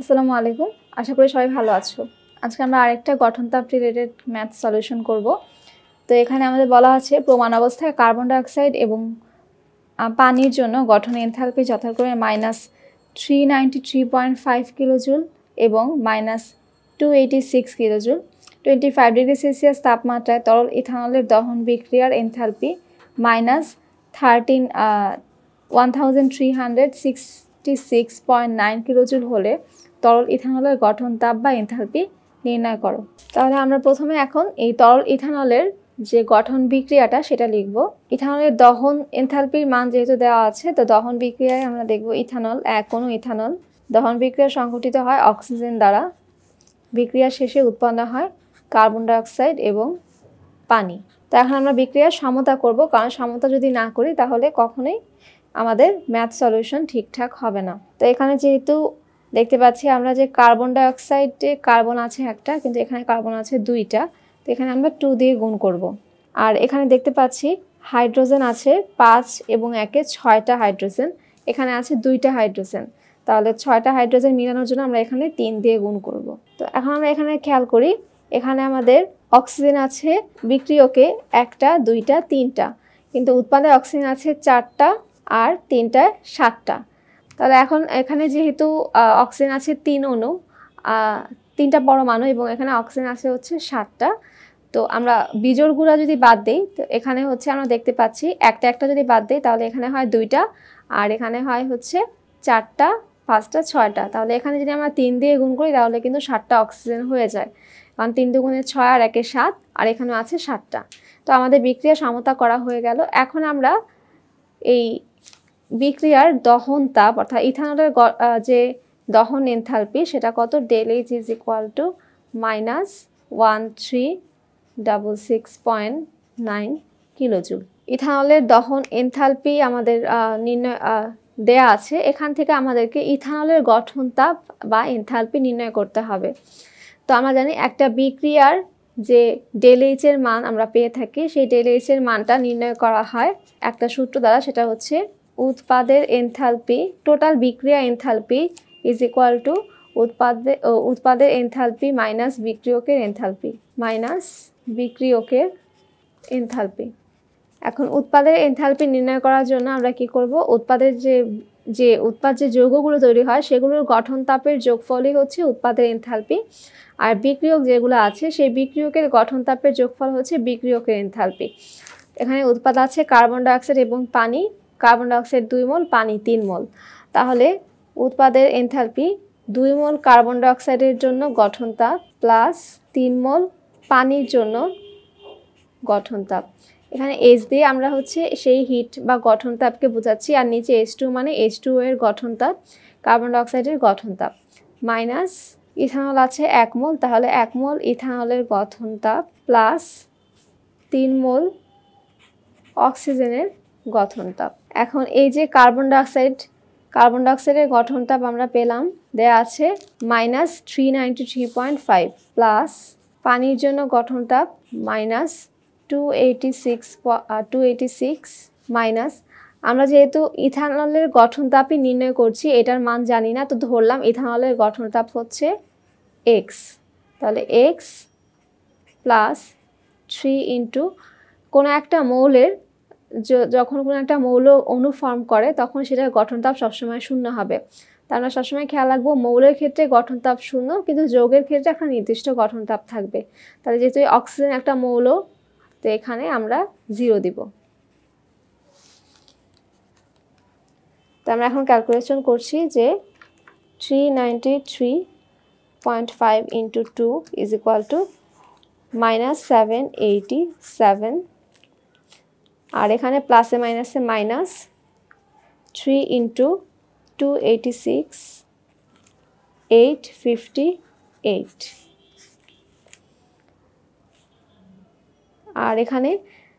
আসসালামু আলাইকুম আশা করি সবাই ভালো আছো আজকে আমরা আরেকটা গঠনতাপ রিলেটেড ম্যাথ সলিউশন করব তো এখানে আমাদের বলা আছে প্রমাণ অবস্থায় কার্বন ডাইঅক্সাইড এবং পানির জন্য গঠন এনথালপি যথাক্রমে minus three ninety three point five kilojoule এবং minus two eighty six kilojoule twenty five degree Celsius তাপমাত্রায় তরল ইথানলের দহন বিক্রিয়ার enthalpy minus thirteen one thousand three hundred six thirty six point nine kilojoule হলে তরল ইথানলের গঠন তাপ বা এনথালপি নির্ণয় করো তাহলে আমরা প্রথমে এখন এই তরল ইথানলের যে গঠন বিক্রিয়াটা সেটা লিখব ইথানলের দহন এনথালপির মান যেহেতু দেওয়া আছে তো দহন বিক্রিয়ায় আমরা দেখব ইথানল এক কোনো ইথানল দহন বিক্রিয়া সংঘটিত হয় অক্সিজেন দ্বারা বিক্রিয়া শেষে উৎপন্ন হয় কার্বন ডাইঅক্সাইড এবং পানি তো এখন আমরা বিক্রিয়ার সমতা করব কারণ সমতা যদি না করি তাহলে কখনোই আমাদের ম্যাথ সলিউশন ঠিকঠাক হবে না তো এখানে যেহেতু দেখতে পাচ্ছি আমরা যে কার্বন ডাইঅক্সাইডে কার্বন আছে একটা কিন্তু এখানে কার্বন আছে দুইটা তো এখানে আমরা টু দিয়ে গুণ করব। আর এখানে দেখতে পাচ্ছি হাইড্রোজেন আছে পাঁচ এবং একে ছয়টা হাইড্রোজেন এখানে আছে দুইটা হাইড্রোজেন তাহলে ছয়টা হাইড্রোজেন মিলানোর জন্য আমরা এখানে তিন দিয়ে গুণ করব। তো এখন আমরা এখানে খেয়াল করি এখানে আমাদের অক্সিজেন আছে বিক্রিয়কে একটা দুইটা তিনটা কিন্তু উৎপাদে অক্সিজেন আছে চারটা আর তিনটা সাতটা তাহলে এখন এখানে যেহেতু অক্সিজেন আছে তিন অনু তিনটা পরমাণু এবং এখানে অক্সিজেন আছে হচ্ছে সাতটা তো আমরা বিজোর গুঁড়া যদি বাদ দিই তো এখানে হচ্ছে আমরা দেখতে পাচ্ছি একটা একটা যদি বাদ দিই তাহলে এখানে হয় দুইটা আর এখানে হয় হচ্ছে চারটা পাঁচটা ছয়টা তাহলে এখানে যদি আমরা তিন দিয়ে গুণ করি তাহলে কিন্তু সাতটা অক্সিজেন হয়ে যায় কারণ তিন গুণে ছয় আর একে সাত আর এখানে আছে সাতটা তো আমাদের বিক্রিয়া সমতা করা হয়ে গেল এখন আমরা এই বিক্রিয়ার দহন তাপ অর্থাৎ ইথানলের যে দহন এনথালপি সেটা কত del H is equal to minus one three double six point nine kilojoule ইথানলের দহন এনথালপি আমাদের নির্ণয় দেয়া আছে এখান থেকে আমাদেরকে ইথানলের গঠন তাপ বা এনথালপি নির্ণয় করতে হবে তো আমরা জানি একটা বিক্রিয়ার যে এইচের মান আমরা পেয়ে থাকি সেই এইচের মানটা নির্ণয় করা হয় একটা সূত্র দ্বারা সেটা হচ্ছে উৎপাদের এনথালপি টোটাল বিক্রিয়া এনথালপি ইজ ইকুয়াল টু উৎপাদে উৎপাদের এনথালপি মাইনাস বিক্রিয়কের এনথালপি মাইনাস বিক্রিয়কের এনথালপি এখন উৎপাদের এনথালপি নির্ণয় করার জন্য আমরা কি করব উৎপাদের যে যে উৎপাদ যে যৌগগুলো তৈরি হয় সেগুলোর গঠন তাপের যোগফলই হচ্ছে উৎপাদের এনথালপি আর বিক্রিয়ক যেগুলো আছে সেই বিক্রিয়কের গঠন তাপের যোগফল হচ্ছে বিক্রিয়কের এনথালপি এখানে উৎপাদ আছে কার্বন ডাইঅক্সাইড এবং পানি কার্বন ডাইঅক্সাইড দুই মোল পানি তিন মোল তাহলে উৎপাদের এনথালপি দুই মোল কার্বন ডাইঅক্সাইডের জন্য গঠন তাপ প্লাস তিন মোল পানির জন্য গঠন তাপ এখানে এস দিয়ে আমরা হচ্ছে সেই হিট বা গঠন তাপকে বোঝাচ্ছি আর নিচে এইচ টু মানে এইচ টু এর গঠন তাপ কার্বন ডাইঅক্সাইডের গঠন তাপ মাইনাস ইথানল আছে এক মোল তাহলে এক মোল ইথানলের গঠন তাপ প্লাস তিন মোল অক্সিজেনের গঠন তাপ এখন এই যে কার্বন ডাইঅক্সাইড কার্বন ডাইঅক্সাইডের গঠন তাপ আমরা পেলাম দেয়া আছে minus three three point five plus পানির জন্য গঠন তাপ minus two eighty six two six minus আমরা যেহেতু ইথানলের গঠন তাপই নির্ণয় করছি এটার মান জানি না তো ধরলাম ইথানলের গঠন তাপ হচ্ছে এক্স তাহলে এক্স প্লাস থ্রি ইন্টু কোনো একটা মৌলের যখন কোনো একটা মৌল অনুফর্ম ফর্ম করে তখন সেটার গঠন তাপ সবসময় শূন্য হবে তার আমরা মানে সবসময় খেয়াল রাখবো মৌলের ক্ষেত্রে গঠন তাপ শূন্য কিন্তু যোগের ক্ষেত্রে একটা নির্দিষ্ট গঠন তাপ থাকবে তাহলে যেহেতু অক্সিজেন একটা মৌল তো এখানে আমরা জিরো দিব তো আমরা এখন ক্যালকুলেশন করছি যে three ninety three point five into two is equal to minus seven eighty seven আর এখানে প্লাসে মাইনাসে minus three into two eighty six eight fifty eight আর এখানে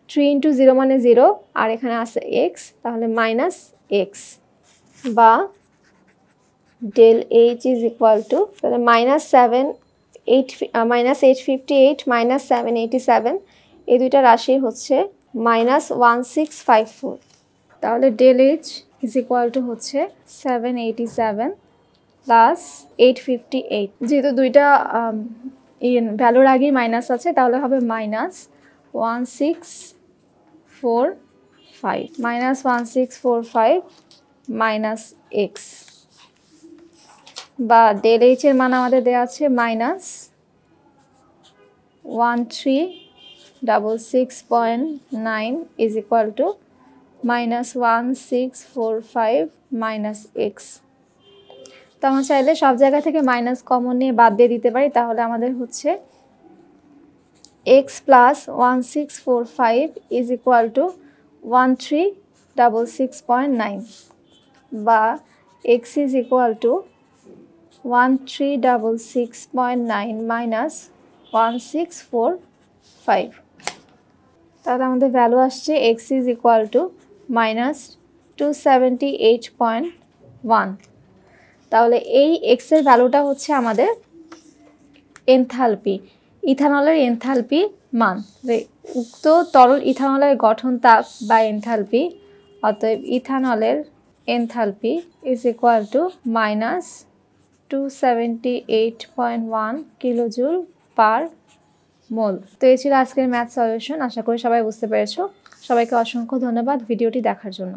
থ্রি ইন্টু জিরো মানে জিরো আর এখানে আছে এক্স তাহলে মাইনাস এক্স বা del H is equal to তাহলে minus seven eight minus eight fifty eight minus seven eighty seven এই দুইটা রাশি হচ্ছে minus one six five four তাহলে del H is equal to হচ্ছে seven eighty seven plus eight fifty eight যেহেতু দুইটা ভ্যালুর um, আগেই মাইনাস আছে তাহলে হবে minus one six four five minus one six four five minus X বা ডেল এইচের মান আমাদের দেওয়া আছে minus one three double six point nine is equal to minus one six four five minus X তো আমরা চাইলে সব জায়গা থেকে মাইনাস কমন নিয়ে বাদ দিয়ে দিতে পারি তাহলে আমাদের হচ্ছে X plus one six four five is equal to one three double six point nine বা X is equal to one three double six point nine minus one six four five তাহলে আমাদের ভ্যালু আসছে X is equal to minus two eight point one তাহলে এই এক্সের ভ্যালুটা হচ্ছে আমাদের এনথালপি ইথানলের এনথালপি মান উক্ত তরল ইথানলের গঠন তাপ বা এনথালপি অতএব ইথানলের enthalpy is equal to minus two seventy eight point one kilojoule per mole তো এই ছিল আজকের ম্যাথ সলিউশন আশা করি সবাই বুঝতে পেরেছো সবাইকে অসংখ্য ধন্যবাদ ভিডিওটি দেখার জন্য